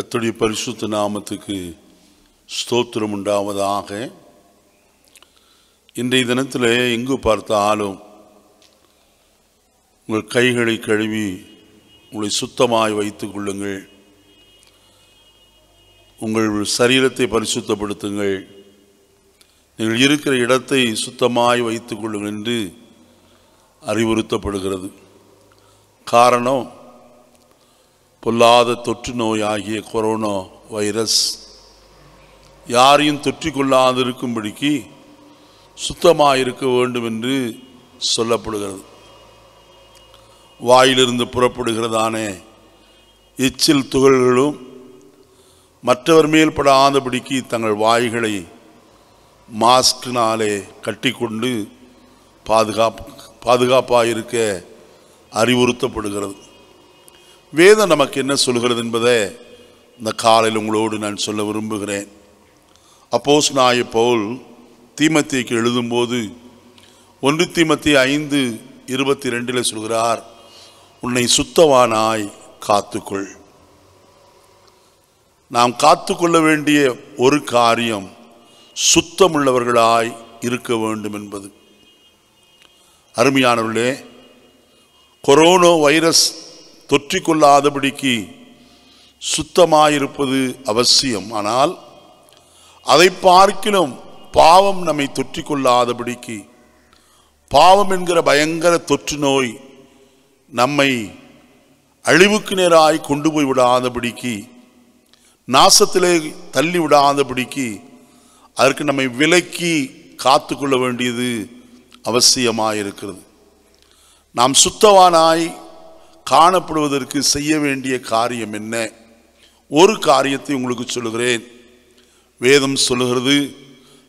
கத்துடைய பரிசுத்த நாமத்துக்கு ஸ்தோத்திரம் உண்டாவதாக இன்றைய தினத்தில் எங்கு பார்த்தாலும் உங்கள் கைகளை கழுவி உங்களை சுத்தமாய் வைத்து கொள்ளுங்கள் உங்கள் சரீரத்தை பரிசுத்தப்படுத்துங்கள் நீங்கள் இருக்கிற இடத்தை சுத்தமாய் வைத்து கொள்ளுங்கள் என்று அறிவுறுத்தப்படுகிறது காரணம் பொல்லாத தொற்று நோய் ஆகிய கொரோனா வைரஸ் யாரையும் தொற்றி கொள்ளாதிருக்கும்படிக்கு சுத்தமாக இருக்க வேண்டும் என்று சொல்லப்படுகிறது வாயிலிருந்து புறப்படுகிறதானே எச்சில் துகள்களும் மற்றவர் மேல் படாதபடிக்கு தங்கள் வாய்களை மாஸ்கினாலே கட்டிக்கொண்டு பாதுகாப்பு பாதுகாப்பாக இருக்க அறிவுறுத்தப்படுகிறது வேதம் நமக்கு என்ன சொல்கிறது என்பதை இந்த காலையில் உங்களோடு நான் சொல்ல விரும்புகிறேன் அப்போஸ் நாய போல் தீமத்தியக்கு எழுதும்போது ஒன்று தீமத்தி ஐந்து இருபத்தி ரெண்டில் சொல்கிறார் உன்னை சுத்தவானாய் காத்துக்கொள் நாம் காத்துக்கொள்ள வேண்டிய ஒரு காரியம் சுத்தமுள்ளவர்களாய் இருக்க வேண்டும் என்பது அருமையானவர்களே கொரோனா வைரஸ் தொற்றிக்கொள்ளாதபடிக்கு சுத்தமாயிருப்பது அவசியம் ஆனால் அதை பார்க்கிலும் பாவம் நம்மை தொற்றிக்கொள்ளாதபடிக்கு பாவம் என்கிற பயங்கர தொற்று நோய் நம்மை அழிவுக்கு நேராய் கொண்டு போய் விடாதபடிக்கு நாசத்திலே தள்ளி விடாதபடிக்கு அதற்கு நம்மை விலக்கி காத்து கொள்ள வேண்டியது அவசியமாயிருக்கிறது நாம் சுத்தவானாய் காணப்படுவதற்கு செய்ய வேண்டிய காரியம் என்ன ஒரு காரியத்தை உங்களுக்கு சொல்லுகிறேன் வேதம் சொல்லுகிறது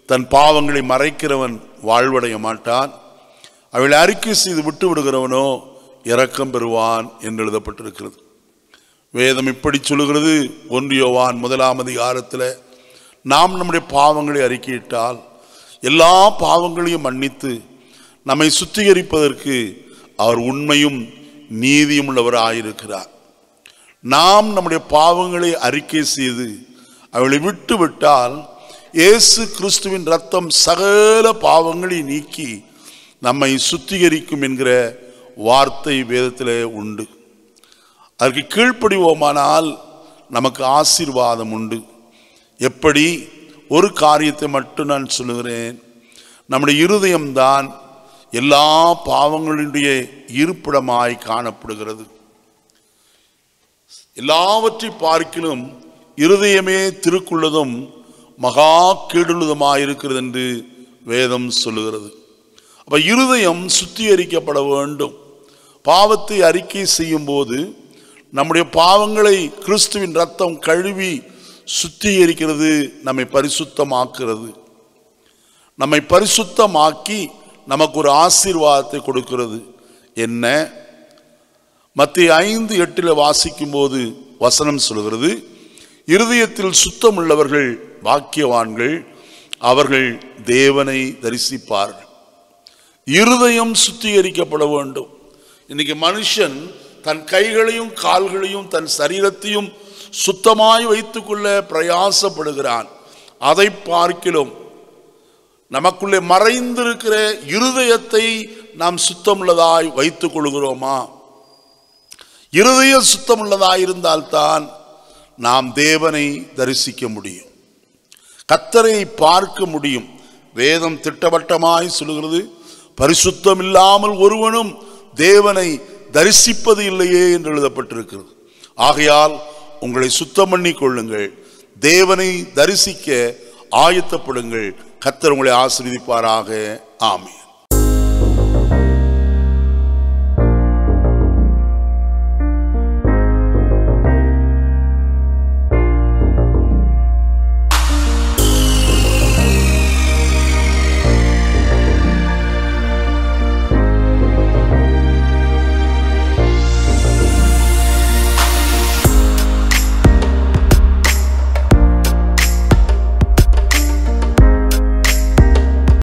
தன் பாவங்களை மறைக்கிறவன் வாழ்வடைய மாட்டான் அவளை அறிக்கை செய்து விட்டு விடுகிறவனோ இறக்கம் பெறுவான் என்று எழுதப்பட்டிருக்கிறது வேதம் இப்படி சொல்லுகிறது ஒன்றியோவான் முதலாம் அதிகாரத்தில் நாம் நம்முடைய பாவங்களை அறிக்கையிட்டால் எல்லா பாவங்களையும் மன்னித்து நம்மை சுத்திகரிப்பதற்கு அவர் உண்மையும் நீதியும் உள்ளவராக நாம் நம்முடைய பாவங்களை அறிக்கை செய்து அவளை விட்டு விட்டால் இயேசு கிறிஸ்துவின் ரத்தம் சகல பாவங்களை நீக்கி நம்மை சுத்திகரிக்கும் என்கிற வார்த்தை வேதத்தில் உண்டு அதற்கு கீழ்ப்படிவோமானால் நமக்கு ஆசீர்வாதம் உண்டு எப்படி ஒரு காரியத்தை மட்டும் நான் சொல்லுகிறேன் நம்முடைய இருதயம்தான் எல்லா பாவங்களுடைய இருப்பிடமாய் காணப்படுகிறது எல்லாவற்றை பார்க்கிலும் இருதயமே திருக்குள்ளதும் மகா கேடுள்ளதுமாக இருக்கிறது என்று வேதம் சொல்லுகிறது அப்போ இருதயம் சுத்திகரிக்கப்பட வேண்டும் பாவத்தை அறிக்கை செய்யும்போது நம்முடைய பாவங்களை கிறிஸ்துவின் ரத்தம் கழுவி சுத்திகரிக்கிறது நம்மை பரிசுத்தமாக்குறது நம்மை பரிசுத்தமாக்கி நமக்கு ஒரு ஆசீர்வாதத்தை கொடுக்கிறது என்ன மத்திய ஐந்து எட்டில் வாசிக்கும்போது வசனம் சொல்கிறது இருதயத்தில் சுத்தம் உள்ளவர்கள் வாக்கியவான்கள் அவர்கள் தேவனை தரிசிப்பார்கள் இருதயம் சுத்திகரிக்கப்பட வேண்டும் இன்னைக்கு மனுஷன் தன் கைகளையும் கால்களையும் தன் சரீரத்தையும் சுத்தமாய் வைத்துக்கொள்ள பிரயாசப்படுகிறான் அதை பார்க்கிலும் நமக்குள்ளே மறைந்திருக்கிற இருதயத்தை நாம் சுத்தமுள்ளதாய் வைத்துக் கொள்கிறோமா இருதயம் சுத்தமுள்ளதாய் இருந்தால்தான் நாம் தேவனை தரிசிக்க முடியும் கத்தரை பார்க்க முடியும் வேதம் திட்டவட்டமாய் சொல்லுகிறது பரிசுத்தம் இல்லாமல் ஒருவனும் தேவனை தரிசிப்பது இல்லையே என்று எழுதப்பட்டிருக்கிறது ஆகையால் உங்களை சுத்தம் பண்ணி கொள்ளுங்கள் தேவனை தரிசிக்க ஆயத்தப்படுங்கள் கத்தர் உங்களை ஆசிர்வதிப்பாராக ஆமே